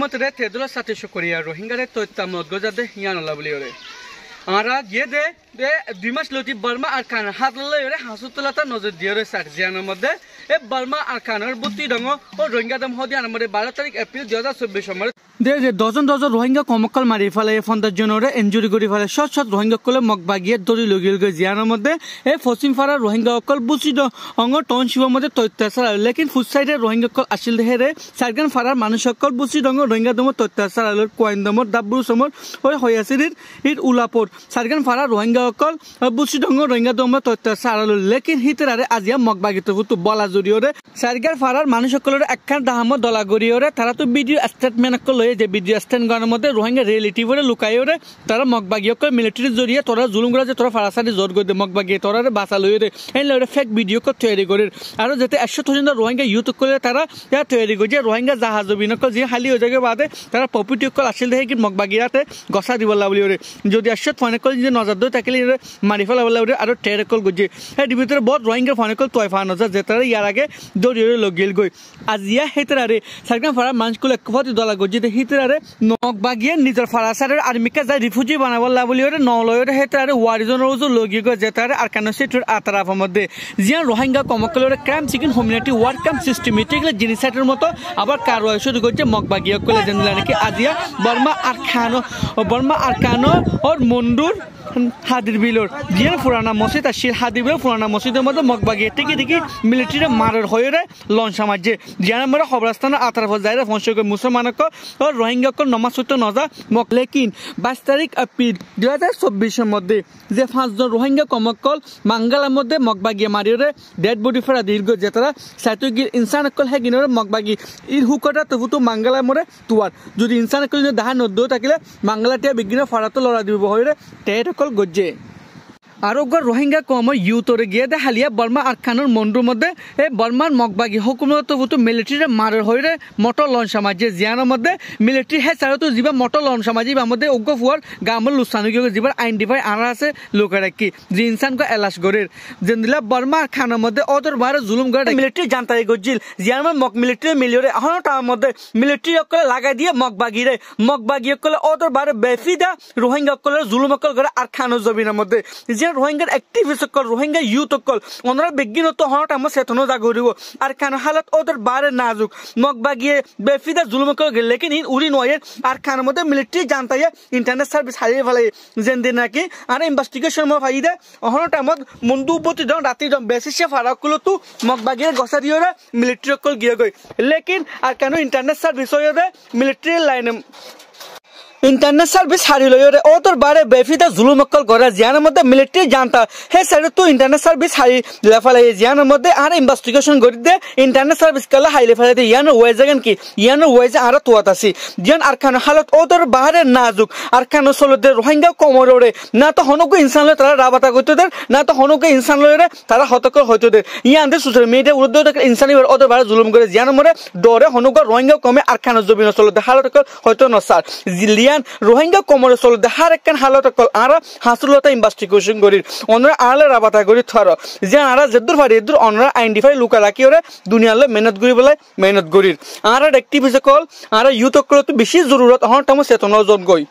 হুকুমতরে তেদুলা সাথে শুকরিয়া রোহিঙ্গারে তথ্য মদগজাদে হিয়ানলা বলে ওরে আৰা দিয়ে দে দে দুইমাস লতি বৰ্মা আৰ খান হাত লৈ ৰে হাঁচুতলাতা নজৰ দিয়ে ৰে ছাৰ জীয়ানৰ মধ্যে এই বৰ্মা আৰ খানৰ বুটি ডঙ ৰোহিংগাদম সদিয়া নম্বৰ বাৰ তাৰিখ এপ্ৰিল দুহেজাৰ সময়ত দে যে দহজন দহজন ৰোহিংগা কমকল মাৰি ইফালে এই ফণ্ডাজনৰে এনজুৰি কৰি ফালে চট চট ৰোহিংগাসকলে মগ বাগিয়ে ধৰি লগি লগৈ জীয়ানৰ মধ্যে এই পশ্চিম ফাৰাৰ ৰোহিংগাসকল বুচি ডঙৰ টন শিৱৰ মধ্যে অত্যাচাৰ আৰু লেকিন ফুটছাইডে ৰোহিংগাসকল আছিল দেহেৰে চাৰগান ফাৰাৰ মানুহসকল বুচি ডঙৰ ৰোহিংগাদমৰ অত্যাচাৰ আৰু কোৱাইনডমৰ ডাব্ৰুচমৰ হৈ হৈ আছিল ইৰ ওলাপত সারগান ফারা রোহিঙ্গা অকল বুসিডং রোহিঙ্গা দম তথ্য সারালো লেকিন হিতরারে আজিয়া মগবাগিত তো বলা জড়িয়রে সারগার ফারার মানুষ সকলের একখান দাহাম দলা গড়িয়রে তারা তো ভিডিও স্টেটমেন্ট অকল লয়ে যে ভিডিও স্টেটমেন্টের মধ্যে রোহিঙ্গা রিলেটিভরে লুকাইয়রে তারা মগবাগি অকল মিলিটারির জড়িয়ে তোরা জুলুম করা যে তোরা ফারা সারি জোর করে মগবাগি তোরারে বাসা লইরে এই লড়ে ফেক ভিডিও কো তৈরি করে আর যাতে একশো থাউজেন্ড রোহিঙ্গা ইউথ করলে তারা ইয়া তৈরি করে যে রোহিঙ্গা জাহাজ বিনকল যে হালি হয়ে যাবে বাদে তারা পপিটি অকল আসলে দেখে কি মগবাগিয়াতে গসা দিবলা লাগলি যদি একশো ফনেকল যে নজর দিয়ে থাকিলে মারি ফেলাবলে আৰু টেৰ অকল গুজি সেই ডিবিটোৰ বহুত ৰোহিংগাৰ ফনেকল তয়ফা যে যেতাৰে ইয়াৰ আগে দৌৰি লগিল গৈ আজিয়া সেইতাৰে চাৰগাম ফাৰা মানুহকুল একফতি দলা গুজি সেইতাৰে নক বাগিয়ে নিজৰ ফাৰা চাৰে আৰ্মিকা যায় ৰিফিউজি বনাবলা বুলি নলয়ৰে সেইতাৰে ৱাৰিজন ৰজু লগি গৈ যেতাৰে আৰ্কানচিটোৰ আতারাফ মধ্যে যিয়া রোহিঙ্গা কমকলের ক্রাইম চিকেন হোমিনিটি ওয়ার ক্রাইম জিনিস সাইটের মতো আবার কারওয়াই শুরু করছে মগবাগিয়া কলে জানলে নাকি আজিয়া বর্মা আর খানো বর্মা আর কানো ওর মন সুন্দর হাদির বিলোর যে পুরানা মসজিদ আর সেই হাদির বিলোর পুরানা মসজিদের মধ্যে মগবাগিয়ে থেকে থেকে মিলিটারি মারের হয়ে রে লঞ্চ সামাজ্যে যেন আমরা খবরস্থান আতার ফল যায় ফনসক মুসলমানক ও রোহিঙ্গাক নমাজ সূত্র নজা মক লেকিন বাইশ তারিখ আপিল দুই হাজার চব্বিশের মধ্যে যে পাঁচজন রোহিঙ্গা কমকল বাঙ্গালার মধ্যে মগবাগিয়ে মারিয়ে ডেড বডি ফেরা দীর্ঘ যেতারা সাইতুগির ইনসান অকল হ্যাঁ গিনোর মগবাগি ইর হুকটা তবুতো মাঙ্গালার মরে তুয়ার যদি ইনসান অকল দাহা নদ্য থাকিলে মাঙ্গালাটিয়া বিজ্ঞানের ফাড়াতো লড়া দিব হয়ে টেট ಗೋಜೆ আরোগ্যর রোহিঙ্গা কম ইউতরে গিয়ে দে হালিয়া বর্মা আর খানোর মন্ডুর মধ্যে এ বর্মার মগবাগি হকুমত বুতু মিলিটারি মারে হইরে মটর লন সমাজে জিয়ানোর মধ্যে মিলিটারি হে সারতো জিবা মটর লন সমাজে আমাদের অজ্ঞ ফুয়ার গামল লুসানু গিয়ে জিবার আইন ডিভাই আনা আছে লোকের কি যে ইনসান কো এলাস গরির জেন্দিলা বর্মা আর খানোর মধ্যে অদর মারে জুলুম গড়ে মিলিটারি জানতারি গজিল জিয়ানোর মগ মিলিটারি মিলিয়রে আহন তার মধ্যে মিলিটারি অকলে লাগাই দিয়ে মগবাগি রে মগবাগি অকলে অতর বারে বেফিদা রোহিঙ্গা অকলে জুলুম অকল করে আর খানো জমিনের মধ্যে যে কাৰণে ৰোহিংগাৰ এক্টিভিষ্টসকল ৰোহিংগা ইউথ অকল অনৰা বিজ্ঞানত হওঁতে আমাৰ চেতনো জাগৰিব আৰু কানহালত অদৰ বাৰে নাজুক নক বাগিয়ে বেফিদা জুলমক লেকিন ই উৰি নোৱাৰে আৰু কাৰণ মতে মিলিটাৰী জানতাইয়ে ইণ্টাৰনেট ছাৰ্ভিচ হাৰি ফালে যেন দিনা কি আৰু ইনভেষ্টিগেশ্যন মই ভাবি দে টাইমত মুণ্ডু উপতি দিওঁ ৰাতি দিওঁ বেছিছে ফাৰাকুলতো মক বাগিয়ে গছা দিয়ে মিলিটাৰী অকল গিয়ে গৈ লেকিন আৰু কাৰণ ইণ্টাৰনেট ছাৰ্ভিচৰে মিলিটাৰী লাইন ইন্টারনেট সার্ভিস হারিল ও তোর বারে বেফিতা জুলুম অকল করা জিয়ানের মধ্যে মিলিটারি জানতা হে সাইড তো ইন্টারনেট সার্ভিস হারি লেফালে জিয়ানের মধ্যে আর ইনভেস্টিগেশন করি দে ইন্টারনেট সার্ভিস কালে হাই লেফালাই দে ইয়ানো ওয়েজে কেন কি ইয়ানো ওয়েজে আর তোয়াত আসি জিয়ান আর খানো হালত ও তোর বারে নাজুক আর খানো চলতে রোহিঙ্গা কমরে না তো হনুকে ইনসান লয় তারা রাবাতা করতে দে না তো হনুকে ইনসান লয় তারা হতকর হইতে দে ইয়ানতে সোশ্যাল মিডিয়া উর্দ ইনসানি ও তোর বারে জুলুম করে জিয়ানের মরে ডরে হনুকে রোহিঙ্গা কমে আর খানো জমিন চলতে হালত হয়তো নসার ইয়ান রোহিঙ্গা কমরে চল দেহার একখান হালত অকল আর হাসুলতা ইনভেস্টিগেশন করির অনরা আলে রাবাতা করি থর জিয়ান আরা জেদুর ফারি এদুর অনরা আইডেন্টিফাই লুকা রাখি ওরে দুনিয়ালে মেহনত করি বলে মেহনত করির আর একটি বিষয় কল আর ইউথ অকল বেশি জরুরত হন তেমন চেতনা জন গই